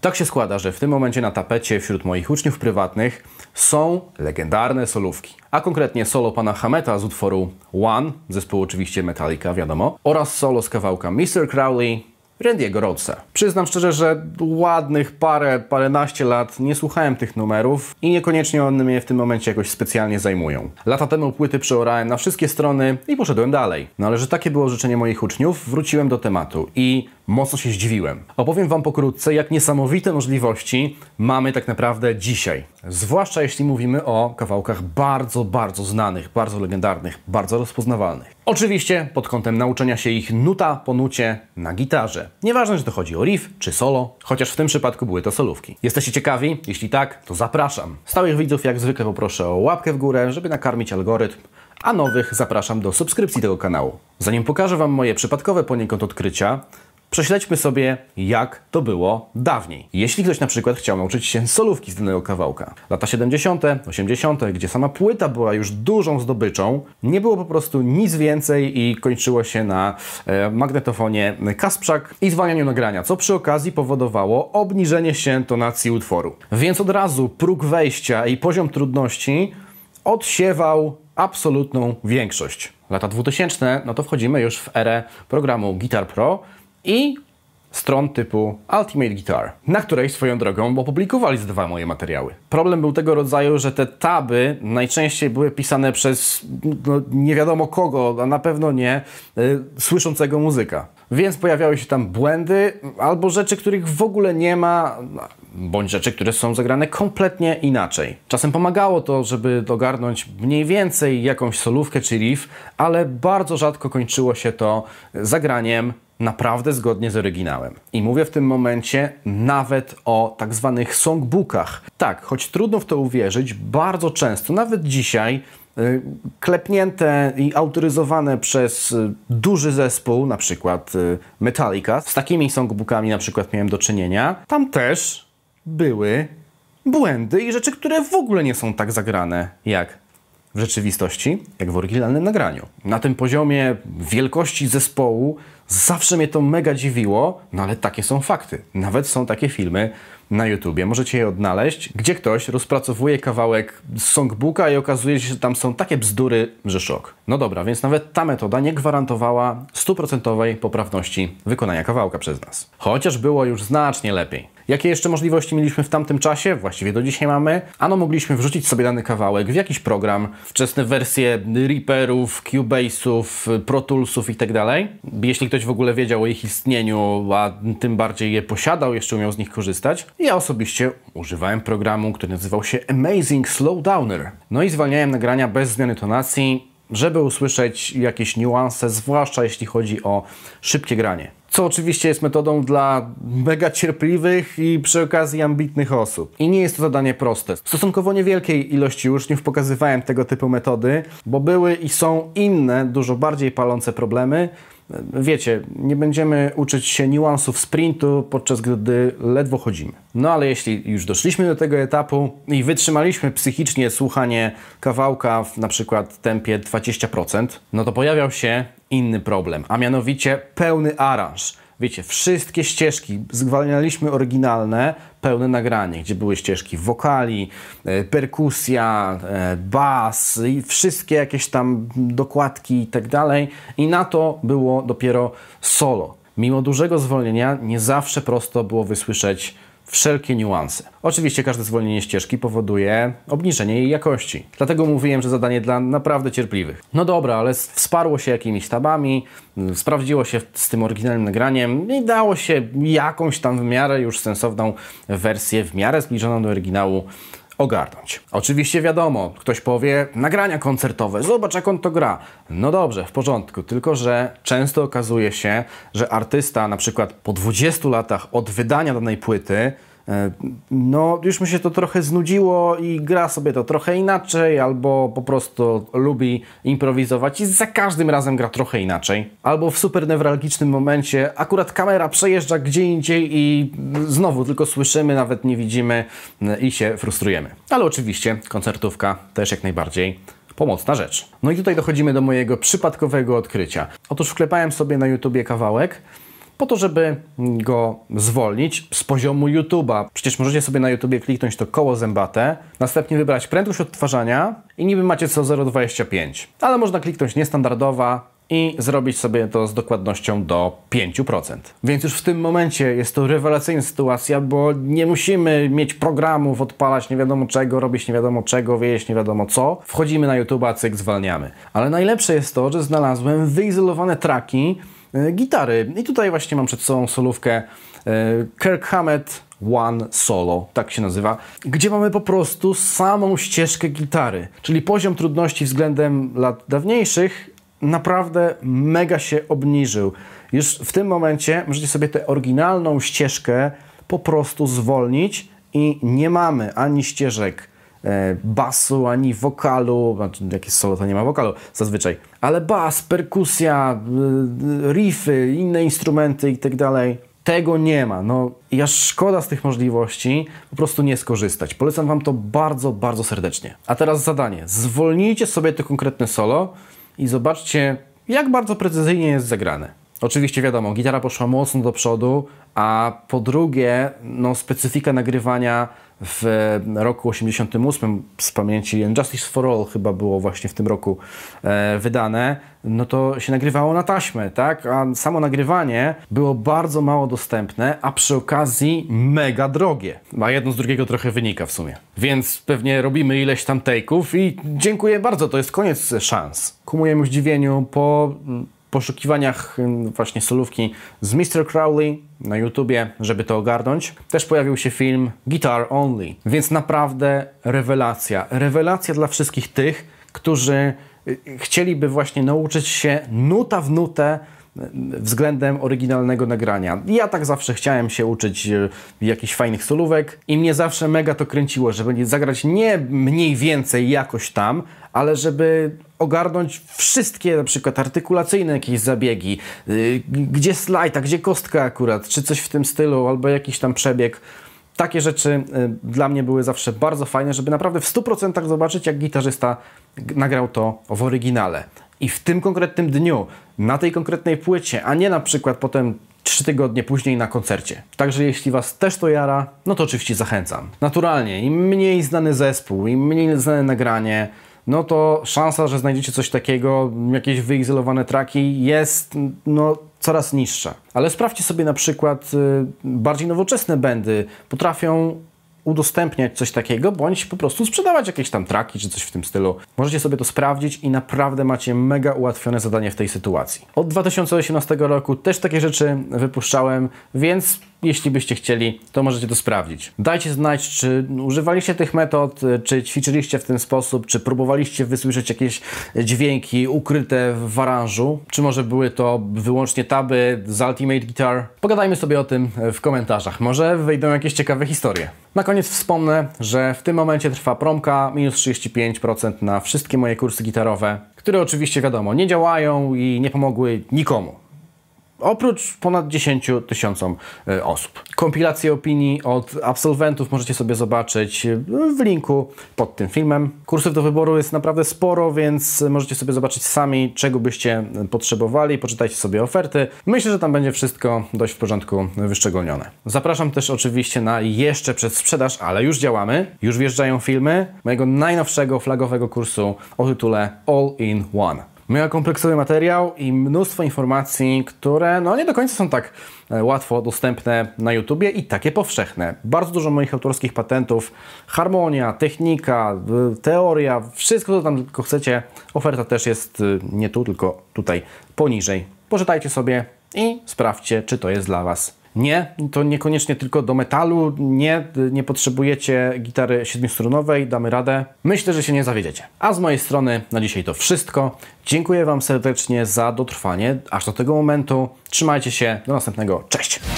Tak się składa, że w tym momencie na tapecie wśród moich uczniów prywatnych są legendarne solówki, a konkretnie solo pana Hameta z utworu One, zespół oczywiście Metallica, wiadomo, oraz solo z kawałka Mr. Crowley Randy'ego Rhodesa. Przyznam szczerze, że ładnych parę, paręnaście lat nie słuchałem tych numerów i niekoniecznie one mnie w tym momencie jakoś specjalnie zajmują. Lata temu płyty przeorałem na wszystkie strony i poszedłem dalej. No ale że takie było życzenie moich uczniów, wróciłem do tematu i mocno się zdziwiłem. Opowiem Wam pokrótce, jak niesamowite możliwości mamy tak naprawdę dzisiaj. Zwłaszcza jeśli mówimy o kawałkach bardzo, bardzo znanych, bardzo legendarnych, bardzo rozpoznawalnych. Oczywiście pod kątem nauczenia się ich nuta po nucie na gitarze. Nieważne, czy to chodzi o riff czy solo, chociaż w tym przypadku były to solówki. Jesteście ciekawi? Jeśli tak, to zapraszam. Stałych widzów jak zwykle poproszę o łapkę w górę, żeby nakarmić algorytm, a nowych zapraszam do subskrypcji tego kanału. Zanim pokażę Wam moje przypadkowe poniekąd odkrycia, Prześledźmy sobie, jak to było dawniej. Jeśli ktoś na przykład chciał nauczyć się solówki z danego kawałka, lata 70., 80., gdzie sama płyta była już dużą zdobyczą, nie było po prostu nic więcej i kończyło się na e, magnetofonie Kasprzak i zwalnianiu nagrania, co przy okazji powodowało obniżenie się tonacji utworu. Więc od razu próg wejścia i poziom trudności odsiewał absolutną większość. Lata 2000, no to wchodzimy już w erę programu Guitar Pro, i stron typu Ultimate Guitar, na której swoją drogą opublikowali z dwa moje materiały. Problem był tego rodzaju, że te taby najczęściej były pisane przez no, nie wiadomo kogo, a na pewno nie y, słyszącego muzyka. Więc pojawiały się tam błędy albo rzeczy, których w ogóle nie ma, no, bądź rzeczy, które są zagrane kompletnie inaczej. Czasem pomagało to, żeby dogarnąć mniej więcej jakąś solówkę czy riff, ale bardzo rzadko kończyło się to zagraniem naprawdę zgodnie z oryginałem. I mówię w tym momencie nawet o tak zwanych songbookach. Tak, choć trudno w to uwierzyć, bardzo często, nawet dzisiaj, y, klepnięte i autoryzowane przez y, duży zespół, na przykład y, Metallica, z takimi songbookami na przykład miałem do czynienia, tam też były błędy i rzeczy, które w ogóle nie są tak zagrane jak w rzeczywistości, jak w oryginalnym nagraniu. Na tym poziomie wielkości zespołu zawsze mnie to mega dziwiło, no ale takie są fakty. Nawet są takie filmy na YouTubie, możecie je odnaleźć, gdzie ktoś rozpracowuje kawałek songbooka i okazuje się, że tam są takie bzdury, że szok. No dobra, więc nawet ta metoda nie gwarantowała stuprocentowej poprawności wykonania kawałka przez nas. Chociaż było już znacznie lepiej. Jakie jeszcze możliwości mieliśmy w tamtym czasie? Właściwie do dzisiaj mamy. Ano mogliśmy wrzucić sobie dany kawałek w jakiś program, wczesne wersje Reaperów, Cubase'ów, Pro Tools'ów itd. Tak jeśli ktoś w ogóle wiedział o ich istnieniu, a tym bardziej je posiadał, jeszcze umiał z nich korzystać. Ja osobiście używałem programu, który nazywał się Amazing Slowdowner. No i zwalniałem nagrania bez zmiany tonacji, żeby usłyszeć jakieś niuanse, zwłaszcza jeśli chodzi o szybkie granie co oczywiście jest metodą dla mega cierpliwych i przy okazji ambitnych osób. I nie jest to zadanie proste. W stosunkowo niewielkiej ilości uczniów pokazywałem tego typu metody, bo były i są inne, dużo bardziej palące problemy, wiecie, nie będziemy uczyć się niuansów sprintu, podczas gdy ledwo chodzimy. No ale jeśli już doszliśmy do tego etapu i wytrzymaliśmy psychicznie słuchanie kawałka w na przykład tempie 20%, no to pojawiał się inny problem, a mianowicie pełny aranż wiecie, wszystkie ścieżki, zgwalnialiśmy oryginalne, pełne nagranie, gdzie były ścieżki wokali, e, perkusja, e, bas i wszystkie jakieś tam dokładki i tak dalej. I na to było dopiero solo. Mimo dużego zwolnienia nie zawsze prosto było wysłyszeć wszelkie niuanse. Oczywiście każde zwolnienie ścieżki powoduje obniżenie jej jakości. Dlatego mówiłem, że zadanie dla naprawdę cierpliwych. No dobra, ale wsparło się jakimiś tabami, mm, sprawdziło się z tym oryginalnym nagraniem i dało się jakąś tam w miarę już sensowną wersję, w miarę zbliżoną do oryginału ogarnąć. Oczywiście wiadomo, ktoś powie, nagrania koncertowe, zobacz jak on to gra. No dobrze, w porządku, tylko że często okazuje się, że artysta na przykład po 20 latach od wydania danej płyty no już mi się to trochę znudziło i gra sobie to trochę inaczej, albo po prostu lubi improwizować i za każdym razem gra trochę inaczej. Albo w super newralgicznym momencie akurat kamera przejeżdża gdzie indziej i znowu tylko słyszymy, nawet nie widzimy i się frustrujemy. Ale oczywiście koncertówka też jak najbardziej pomocna rzecz. No i tutaj dochodzimy do mojego przypadkowego odkrycia. Otóż wklepałem sobie na YouTubie kawałek, po to, żeby go zwolnić z poziomu YouTube'a. Przecież możecie sobie na YouTubie kliknąć to koło zębate, następnie wybrać prędkość odtwarzania i niby macie co 0,25. Ale można kliknąć niestandardowa, i zrobić sobie to z dokładnością do 5%. Więc już w tym momencie jest to rewelacyjna sytuacja, bo nie musimy mieć programów, odpalać nie wiadomo czego, robić nie wiadomo czego, wieść nie wiadomo co. Wchodzimy na YouTube'a, cyk, zwalniamy. Ale najlepsze jest to, że znalazłem wyizolowane traki, E, gitary. I tutaj właśnie mam przed sobą solówkę e, Kirk Hammett One Solo, tak się nazywa, gdzie mamy po prostu samą ścieżkę gitary, czyli poziom trudności względem lat dawniejszych naprawdę mega się obniżył. Już w tym momencie możecie sobie tę oryginalną ścieżkę po prostu zwolnić i nie mamy ani ścieżek E, basu, ani wokalu, znaczy jakieś solo to nie ma wokalu zazwyczaj, ale bas, perkusja, e, riffy, inne instrumenty itd. Tak Tego nie ma. No, ja szkoda z tych możliwości po prostu nie skorzystać. Polecam Wam to bardzo, bardzo serdecznie. A teraz zadanie. Zwolnijcie sobie to konkretne solo i zobaczcie, jak bardzo precyzyjnie jest zagrane. Oczywiście wiadomo, gitara poszła mocno do przodu, a po drugie, no, specyfika nagrywania w roku 88 z pamięci Justice for All chyba było właśnie w tym roku e, wydane, no to się nagrywało na taśmę, tak? A samo nagrywanie było bardzo mało dostępne, a przy okazji mega drogie. A jedno z drugiego trochę wynika w sumie. Więc pewnie robimy ileś tam take'ów i dziękuję bardzo, to jest koniec szans. Ku mojemu zdziwieniu po mm, poszukiwaniach właśnie solówki z Mr. Crowley na YouTubie, żeby to ogarnąć, też pojawił się film Guitar Only. Więc naprawdę rewelacja. Rewelacja dla wszystkich tych, którzy y, chcieliby właśnie nauczyć się nuta w nutę względem oryginalnego nagrania. Ja tak zawsze chciałem się uczyć e, jakichś fajnych solówek i mnie zawsze mega to kręciło, żeby zagrać nie mniej więcej jakoś tam, ale żeby ogarnąć wszystkie na przykład artykulacyjne jakieś zabiegi, y, gdzie slajd, a gdzie kostka akurat, czy coś w tym stylu, albo jakiś tam przebieg takie rzeczy y, dla mnie były zawsze bardzo fajne, żeby naprawdę w 100% zobaczyć, jak gitarzysta nagrał to w oryginale. I w tym konkretnym dniu, na tej konkretnej płycie, a nie na przykład potem 3 tygodnie później na koncercie. Także jeśli Was też to jara, no to oczywiście zachęcam. Naturalnie, im mniej znany zespół, im mniej znane nagranie, no to szansa, że znajdziecie coś takiego, jakieś wyizolowane traki jest no, coraz niższa. Ale sprawdźcie sobie na przykład y, bardziej nowoczesne bendy. Potrafią udostępniać coś takiego, bądź po prostu sprzedawać jakieś tam traki czy coś w tym stylu. Możecie sobie to sprawdzić i naprawdę macie mega ułatwione zadanie w tej sytuacji. Od 2018 roku też takie rzeczy wypuszczałem, więc jeśli byście chcieli, to możecie to sprawdzić. Dajcie znać, czy używaliście tych metod, y, czy ćwiczyliście w ten sposób, czy próbowaliście wysłyszeć jakieś dźwięki ukryte w aranżu, czy może były to wyłącznie taby z Ultimate Guitar. Pogadajmy sobie o tym w komentarzach. Może wyjdą jakieś ciekawe historie. Na koniec wspomnę, że w tym momencie trwa promka minus 35% na wszystkie moje kursy gitarowe, które oczywiście wiadomo nie działają i nie pomogły nikomu. Oprócz ponad 10 tysiącom e, osób. Kompilację opinii od absolwentów możecie sobie zobaczyć e, w linku pod tym filmem. Kursów do wyboru jest naprawdę sporo, więc możecie sobie zobaczyć sami, czego byście potrzebowali. Poczytajcie sobie oferty. Myślę, że tam będzie wszystko dość w porządku wyszczególnione. Zapraszam też oczywiście na jeszcze przed sprzedaż, ale już działamy. Już wjeżdżają filmy mojego najnowszego flagowego kursu o tytule All in One. Mega kompleksowy materiał i mnóstwo informacji, które no nie do końca są tak e, łatwo dostępne na YouTubie i takie powszechne. Bardzo dużo moich autorskich patentów, harmonia, technika, teoria, wszystko co tam tylko chcecie. Oferta też jest e, nie tu, tylko tutaj poniżej. Poczytajcie sobie i sprawdźcie, czy to jest dla Was nie, to niekoniecznie tylko do metalu, nie, nie potrzebujecie gitary siedmiostrunowej, damy radę. Myślę, że się nie zawiedziecie. A z mojej strony na dzisiaj to wszystko. Dziękuję Wam serdecznie za dotrwanie aż do tego momentu. Trzymajcie się, do następnego, cześć!